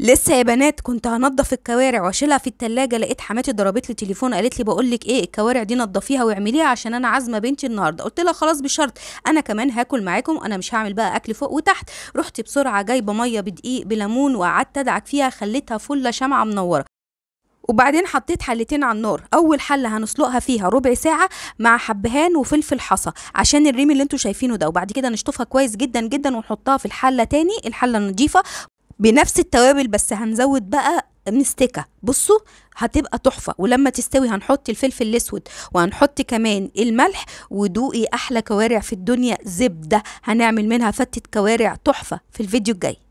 لسه يا بنات كنت هنضف الكوارع واشيلها في التلاجة لقيت حماتي ضربت لي تليفون قالت لي بقول لك ايه الكوارع دي نضفيها واعمليها عشان انا عازمه بنتي النهارده قلت لها خلاص بشرط انا كمان هاكل معاكم انا مش هعمل بقى اكل فوق وتحت رحت بسرعه جايبه ميه بدقيق بليمون وقعدت ادعك فيها خليتها فله شمعه منوره وبعدين حطيت حلتين على النار اول حله هنسلقها فيها ربع ساعه مع حبهان وفلفل حصى عشان الريم اللي انتوا شايفينه ده وبعد كده نشطفها كويس جدا جدا ونحطها في الحله تاني الحله النظيفه بنفس التوابل بس هنزود بقى مستكه بصوا هتبقى تحفه ولما تستوي هنحط الفلفل الاسود وهنحط كمان الملح ودوقي احلى كوارع في الدنيا زبده هنعمل منها فته كوارع تحفه في الفيديو الجاي